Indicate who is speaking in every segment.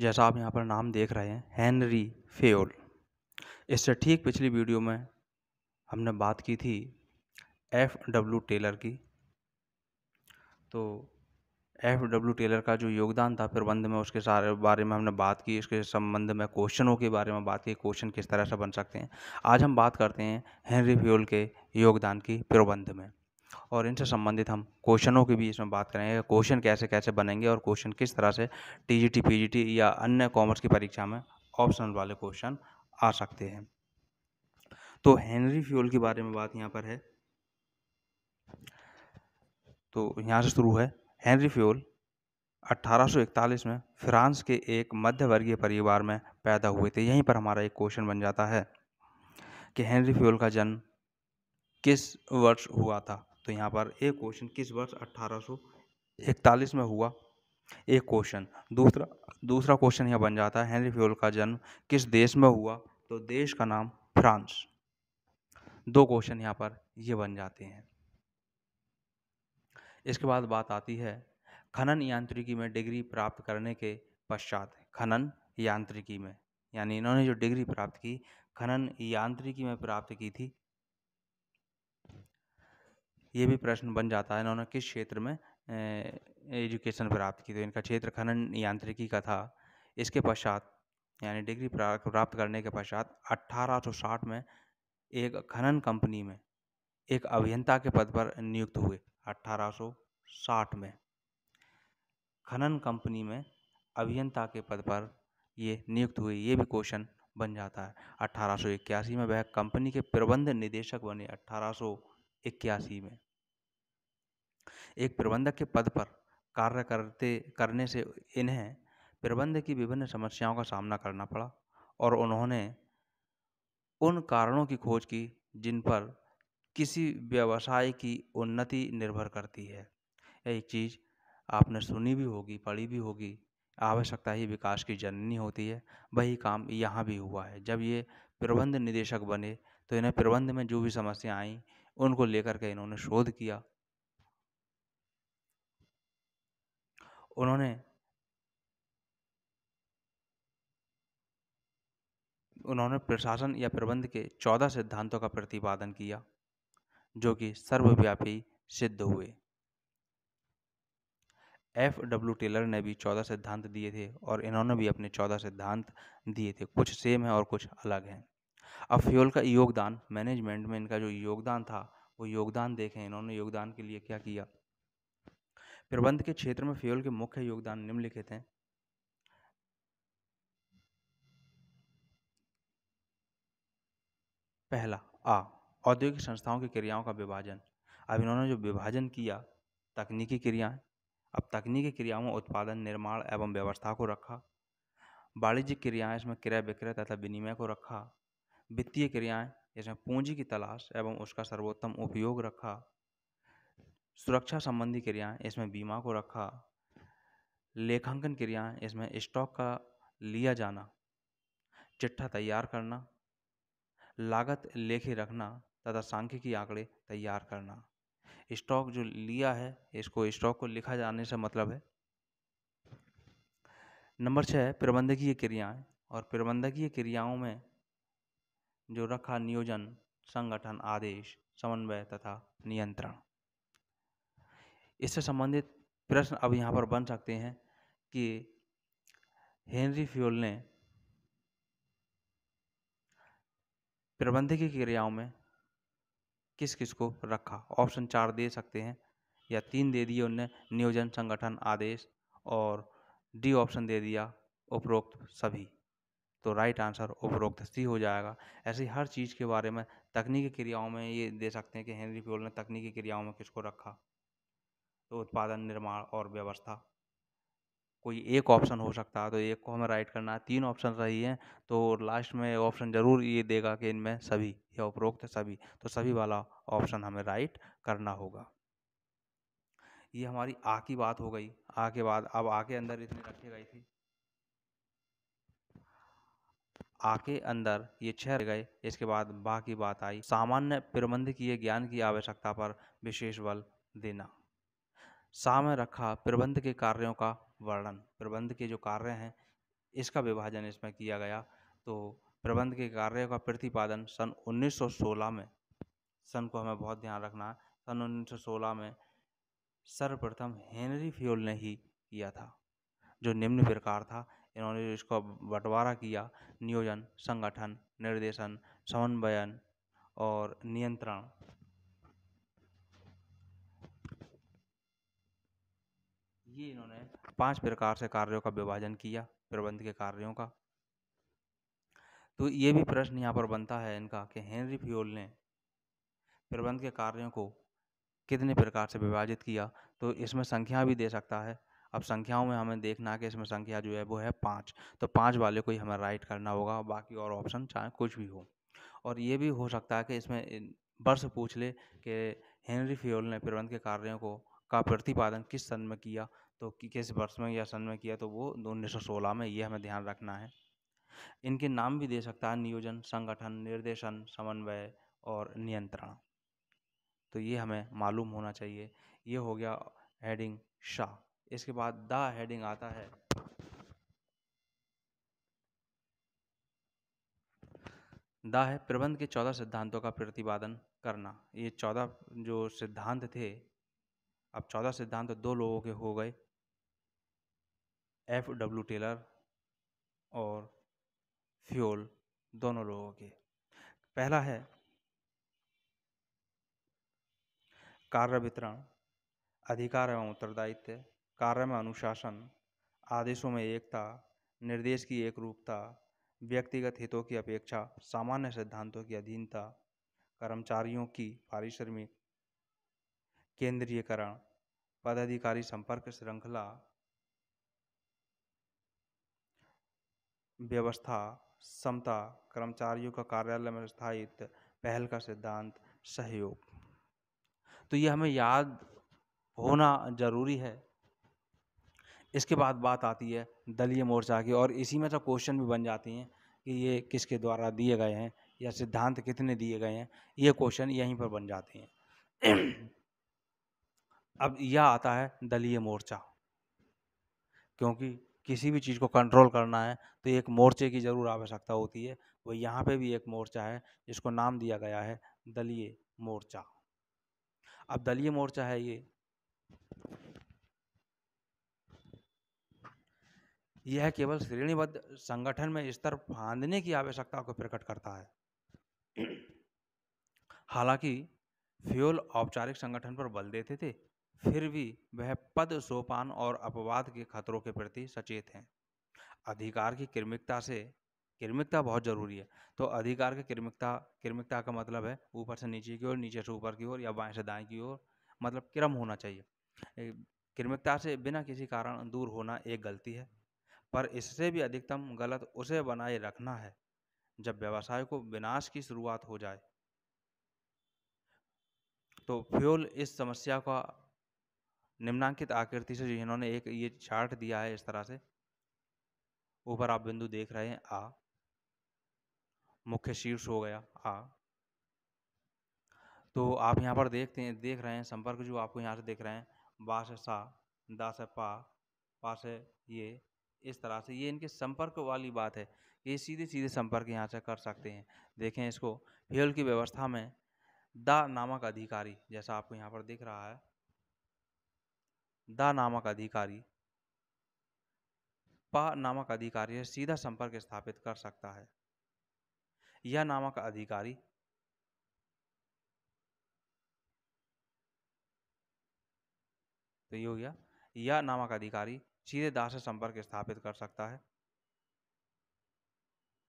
Speaker 1: जैसा आप यहाँ पर नाम देख रहे हैं हेनरी फेओल इससे ठीक पिछली वीडियो में हमने बात की थी एफ़ डब्ल्यू टेलर की तो एफ डब्ल्यू टेलर का जो योगदान था प्रबंध में उसके सारे बारे में हमने बात की इसके संबंध में क्वेश्चनों के बारे में बात की क्वेश्चन किस तरह से बन सकते हैं आज हम बात करते हैं हेनरी फ्यूल के योगदान की प्रबंध में और इनसे हम्म। संबंधित हम क्वेश्चनों की भी इसमें बात करेंगे क्वेश्चन कैसे कैसे बनेंगे और क्वेश्चन किस तरह से टीजीटी पीजीटी या अन्य कॉमर्स की परीक्षा में ऑप्शनल वाले क्वेश्चन आ सकते हैं तो हेनरी फ्यूल के बारे में बात यहाँ पर है तो यहाँ से शुरू है हेनरी फ्यूल 1841 में फ्रांस के एक मध्यवर्गीय परिवार में पैदा हुए थे यहीं पर हमारा एक क्वेश्चन बन जाता है कि हेनरी फ्यूल का जन्म किस वर्ष हुआ था तो यहाँ पर एक क्वेश्चन किस वर्ष अट्ठारह में हुआ एक क्वेश्चन दूसरा दूसरा क्वेश्चन यह बन जाता है हेनरी फ्योल का जन्म किस देश में हुआ तो देश का नाम फ्रांस दो क्वेश्चन यहाँ पर ये बन जाते हैं इसके बाद बात आती है खनन यांत्रिकी में डिग्री प्राप्त करने के पश्चात खनन यांत्रिकी में यानी इन्होंने जो डिग्री प्राप्त की खनन यांत्रिकी में प्राप्त की थी ये भी प्रश्न बन जाता है इन्होंने किस क्षेत्र में एजुकेशन प्राप्त की तो इनका क्षेत्र खनन यांत्रिकी का था इसके पश्चात यानी डिग्री प्राप्त करने के पश्चात 1860 में एक खनन कंपनी में एक अभियंता के पद पर नियुक्त हुए 1860 में खनन कंपनी में अभियंता के पद पर ये नियुक्त हुए ये भी क्वेश्चन बन जाता है अट्ठारह में वह कंपनी के प्रबंध निदेशक बने अट्ठारह में एक प्रबंधक के पद पर कार्य करते करने से इन्हें प्रबंध की विभिन्न समस्याओं का सामना करना पड़ा और उन्होंने उन कारणों की खोज की जिन पर किसी व्यवसाय की उन्नति निर्भर करती है एक चीज़ आपने सुनी भी होगी पढ़ी भी होगी आवश्यकता ही विकास की जननी होती है वही काम यहाँ भी हुआ है जब ये प्रबंध निदेशक बने तो इन्हें प्रबंध में जो भी समस्याएं आई उनको लेकर के इन्होंने शोध किया उन्होंने उन्होंने प्रशासन या प्रबंध के चौदह सिद्धांतों का प्रतिपादन किया जो कि सर्वव्यापी सिद्ध हुए एफ डब्ल्यू टेलर ने भी चौदह सिद्धांत दिए थे और इन्होंने भी अपने चौदह सिद्धांत दिए थे कुछ सेम है और कुछ अलग हैं अब फ्यूल का योगदान मैनेजमेंट में इनका जो योगदान था वो योगदान देखें इन्होंने योगदान के लिए क्या किया प्रबंध के क्षेत्र में फ्यूल के मुख्य योगदान निम्नलिखित हैं पहला आ औद्योगिक संस्थाओं की क्रियाओं का विभाजन अब इन्होंने जो विभाजन किया तकनीकी क्रियाएं अब तकनीकी क्रियाओं में उत्पादन निर्माण एवं व्यवस्था को रखा वाणिज्यिक क्रियाएं इसमें क्रय विक्रय तथा विनिमय को रखा वित्तीय क्रियाएं इसमें पूंजी की तलाश एवं उसका सर्वोत्तम उपयोग रखा सुरक्षा संबंधी क्रियाएं इसमें बीमा को रखा लेखांकन क्रियाएं इसमें स्टॉक का लिया जाना चिट्ठा तैयार करना लागत लेखे रखना तथा सांख्यिकी आंकड़े तैयार करना स्टॉक जो लिया है इसको स्टॉक को लिखा जाने से मतलब है नंबर छः प्रबंधकीय क्रियाएं और प्रबंधकीय क्रियाओं में जो रखा नियोजन संगठन आदेश समन्वय तथा नियंत्रण इससे संबंधित प्रश्न अब यहाँ पर बन सकते हैं कि हेनरी फ्यूल ने प्रबंधकीय क्रियाओं में किस किस को रखा ऑप्शन चार दे सकते हैं या तीन दे दिए उनने नियोजन संगठन आदेश और डी ऑप्शन दे दिया उपरोक्त सभी तो राइट आंसर उपरोक्त सी हो जाएगा ऐसी हर चीज़ के बारे में तकनीकी क्रियाओं में ये दे सकते हैं कि हेनरी फ्योल ने तकनीकी क्रियाओं में किसको रखा तो उत्पादन निर्माण और व्यवस्था कोई एक ऑप्शन हो सकता है तो एक को हमें राइट करना है तीन ऑप्शन रही हैं तो लास्ट में ऑप्शन ज़रूर ये देगा कि इनमें सभी या उपरोक्त सभी तो सभी वाला ऑप्शन हमें राइट करना होगा ये हमारी आ की बात हो गई आ के बाद अब आ के अंदर इसमें रखी गई थी आ के अंदर ये छह गए इसके बाद बा की बात आई सामान्य प्रबंध किए ज्ञान की आवश्यकता पर विशेष बल देना सामने रखा प्रबंध के कार्यों का वर्णन प्रबंध के जो कार्य हैं इसका विभाजन इसमें किया गया तो प्रबंध के कार्य का प्रतिपादन सन 1916 में सन को हमें बहुत ध्यान रखना है सन 1916 में सर्वप्रथम हेनरी फ्योल ने ही किया था जो निम्न प्रकार था इन्होंने इसको बंटवारा किया नियोजन संगठन निर्देशन समन्वयन और नियंत्रण ये इन्होंने पांच प्रकार से कार्यों का विभाजन किया प्रबंध के कार्यों का तो ये भी प्रश्न यहाँ पर बनता है इनका कि हेनरी फ्योल ने प्रबंध के कार्यों को कितने प्रकार से विभाजित किया तो इसमें संख्या भी दे सकता है अब संख्याओं में हमें देखना कि इसमें संख्या जो है वो है पाँच तो पाँच वाले को ही हमें राइट करना होगा बाकी और ऑप्शन चाहे कुछ भी हो और ये भी हो सकता है कि इसमें वर्ष पूछ ले कि हेनरी फ्योल ने प्रबंध के कार्यों को का प्रतिपादन किस सन में किया तो किस वर्ष में या सन में किया तो वो उन्नीस में ये हमें ध्यान रखना है इनके नाम भी दे सकता है नियोजन संगठन निर्देशन समन्वय और नियंत्रण तो ये हमें मालूम होना चाहिए ये हो गया हेडिंग शाह इसके बाद द हेडिंग आता है द है प्रबंध के चौदह सिद्धांतों का प्रतिपादन करना ये चौदह जो सिद्धांत थे अब चौदह सिद्धांत दो लोगों के हो गए एफ डब्ल्यू टेलर और फ्योल दोनों लोगों के पहला है कार्य वितरण अधिकार एवं उत्तरदायित्व कार्य में अनुशासन आदेशों में एकता निर्देश की एक रूपता व्यक्तिगत हितों की अपेक्षा सामान्य सिद्धांतों की अधीनता कर्मचारियों की पारिश्रमिक केंद्रीयकरण पदाधिकारी संपर्क श्रृंखला व्यवस्था समता कर्मचारियों का कार्यालय में स्थायित्व पहल का सिद्धांत सहयोग तो ये हमें याद होना जरूरी है इसके बाद बात आती है दलीय मोर्चा की और इसी में तो क्वेश्चन भी बन जाती हैं कि ये किसके द्वारा दिए गए हैं या सिद्धांत कितने दिए गए हैं ये क्वेश्चन यहीं पर बन जाते हैं अब यह आता है दलीय मोर्चा क्योंकि किसी भी चीज़ को कंट्रोल करना है तो एक मोर्चे की ज़रूर आवश्यकता होती है वो यहाँ पे भी एक मोर्चा है जिसको नाम दिया गया है दलीय मोर्चा अब दलीय मोर्चा है ये यह केवल श्रेणीबद्ध संगठन में स्तर फांदने की आवश्यकता को प्रकट करता है हालांकि फ्यूल औपचारिक संगठन पर बल देते थे फिर भी वह पद सोपान और अपवाद के खतरों के प्रति सचेत हैं अधिकार की क्रमिकता से क्रमिकता बहुत ज़रूरी है तो अधिकार की क्रमिकता क्रमिकता का मतलब है ऊपर से नीचे की ओर नीचे से ऊपर की ओर या बाएं से दाएं की ओर मतलब क्रम होना चाहिए क्रमिकता से बिना किसी कारण दूर होना एक गलती है पर इससे भी अधिकतम गलत उसे बनाए रखना है जब व्यवसाय को विनाश की शुरुआत हो जाए तो फ्यूल इस समस्या का निम्नांकित आकृति से जिन्होंने एक ये चार्ट दिया है इस तरह से ऊपर आप बिंदु देख रहे हैं आ मुख्य शीर्ष हो गया आ तो आप यहाँ पर देखते हैं देख रहे हैं संपर्क जो आपको यहाँ से देख रहे हैं बा से सा दा से पा पा से ये इस तरह से ये इनके संपर्क वाली बात है ये सीधे सीधे संपर्क यहाँ से कर सकते हैं देखें इसको हेल की व्यवस्था में दा नामक अधिकारी जैसा आपको यहाँ पर दिख रहा है द नामक अधिकारी प नामक अधिकारी सीधा संपर्क स्थापित कर सकता है यह नामक अधिकारी तो हो गया यह नामक अधिकारी सीधे दास से संपर्क स्थापित कर सकता है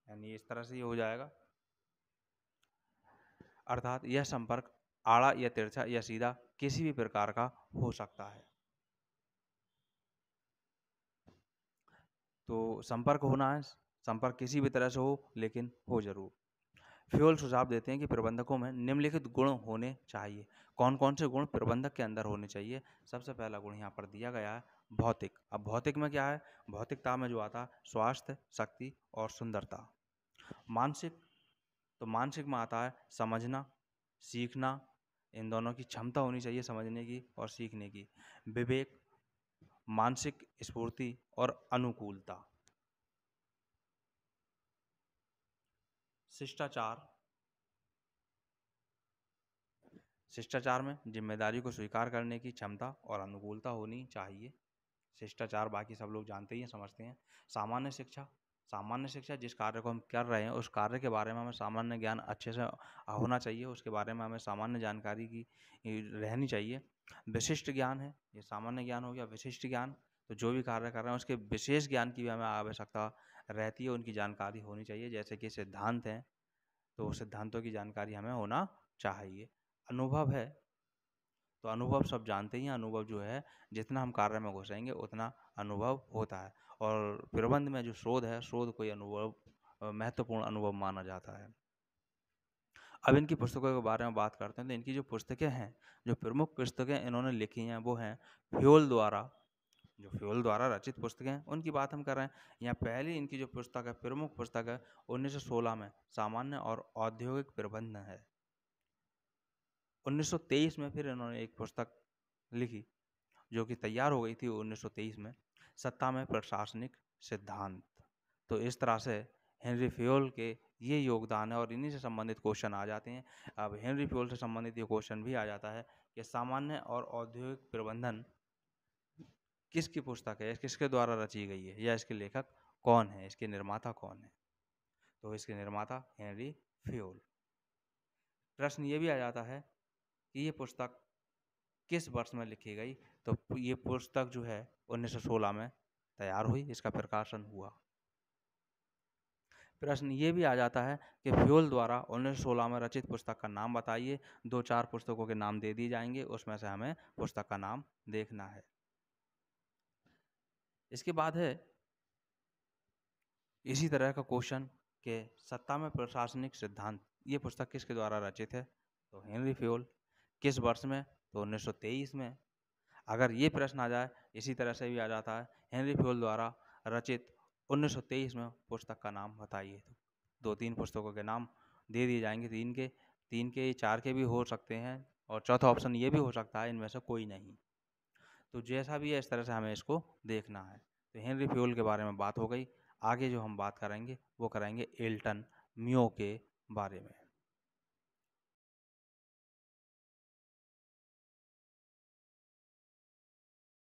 Speaker 1: यानी इस तरह से ये हो जाएगा अर्थात यह संपर्क आड़ा या तिरछा या सीधा किसी भी प्रकार का हो सकता है तो संपर्क होना है संपर्क किसी भी तरह से हो लेकिन हो जरूर फ्यूल सुझाव देते हैं कि प्रबंधकों में निम्नलिखित गुण होने चाहिए कौन कौन से गुण प्रबंधक के अंदर होने चाहिए सबसे पहला गुण यहाँ पर दिया गया है भौतिक अब भौतिक में क्या है भौतिकता में जो आता है स्वास्थ्य शक्ति और सुंदरता मानसिक तो मानसिक में आता है समझना सीखना इन दोनों की क्षमता होनी चाहिए समझने की और सीखने की विवेक मानसिक स्फूर्ति और अनुकूलता शिष्टाचार शिष्टाचार में जिम्मेदारी को स्वीकार करने की क्षमता और अनुकूलता होनी चाहिए शिष्टाचार बाकी सब लोग जानते ही हैं समझते हैं सामान्य शिक्षा सामान्य शिक्षा जिस कार्य को हम कर रहे हैं उस कार्य के बारे में हमें सामान्य ज्ञान अच्छे से होना चाहिए उसके बारे में हमें सामान्य जानकारी की रहनी चाहिए विशिष्ट ज्ञान है ये सामान्य ज्ञान हो गया विशिष्ट ज्ञान तो जो भी कार्य कर रहे हैं उसके विशेष ज्ञान की भी हमें आवश्यकता रहती है उनकी जानकारी होनी चाहिए जैसे कि सिद्धांत हैं तो हम्म। सिद्धांतों की जानकारी हमें होना चाहिए अनुभव है तो अनुभव सब जानते ही हैं अनुभव जो है जितना हम कार्य में घुसेंगे उतना अनुभव होता है और प्रबंध में जो शोध है शोध कोई अनुभव महत्वपूर्ण अनुभव माना जाता है अब इनकी पुस्तकों के बारे में बात करते हैं तो इनकी जो पुस्तकें हैं जो प्रमुख पुस्तकें इन्होंने लिखी हैं वो हैं फ्योल द्वारा जो फ्योल द्वारा रचित पुस्तकें हैं उनकी बात हम कर रहे हैं यहाँ पहली इनकी जो पुस्तक है प्रमुख पुस्तक है उन्नीस में सामान्य और औद्योगिक प्रबंध है 1923 में फिर इन्होंने एक पुस्तक लिखी जो कि तैयार हो गई थी 1923 में सत्ता में प्रशासनिक सिद्धांत तो इस तरह से हेनरी फ्योल के ये योगदान है और इन्हीं से संबंधित क्वेश्चन आ जाते हैं अब हेनरी फ्यूल से संबंधित ये क्वेश्चन भी आ जाता है कि सामान्य और औद्योगिक प्रबंधन किसकी पुस्तक है किसके द्वारा रची गई है या इसके लेखक कौन है इसके निर्माता कौन है तो इसके निर्माता हेनरी फ्यूल प्रश्न ये भी आ जाता है कि ये पुस्तक किस वर्ष में लिखी गई तो ये पुस्तक जो है 1916 में तैयार हुई इसका प्रकाशन हुआ प्रश्न ये भी आ जाता है कि फ्यूल द्वारा उन्नीस में रचित पुस्तक का नाम बताइए दो चार पुस्तकों के नाम दे दिए जाएंगे उसमें से हमें पुस्तक का नाम देखना है इसके बाद है इसी तरह का क्वेश्चन के सत्ता में प्रशासनिक सिद्धांत ये पुस्तक किसके द्वारा रचित है तो हेनरी फ्यूल किस वर्ष में तो 1923 में अगर ये प्रश्न आ जाए इसी तरह से भी आ जाता है हेनरी फ्यूल द्वारा रचित उन्नीस में पुस्तक का नाम बताइए तो दो तीन पुस्तकों के नाम दे दिए जाएंगे तीन के तीन के चार के भी हो सकते हैं और चौथा ऑप्शन ये भी हो सकता है इनमें से कोई नहीं तो जैसा भी है इस तरह से हमें इसको देखना है तो हेनरी फ्यूल के बारे में बात हो गई आगे जो हम बात करेंगे वो करेंगे एल्टन म्यो के बारे में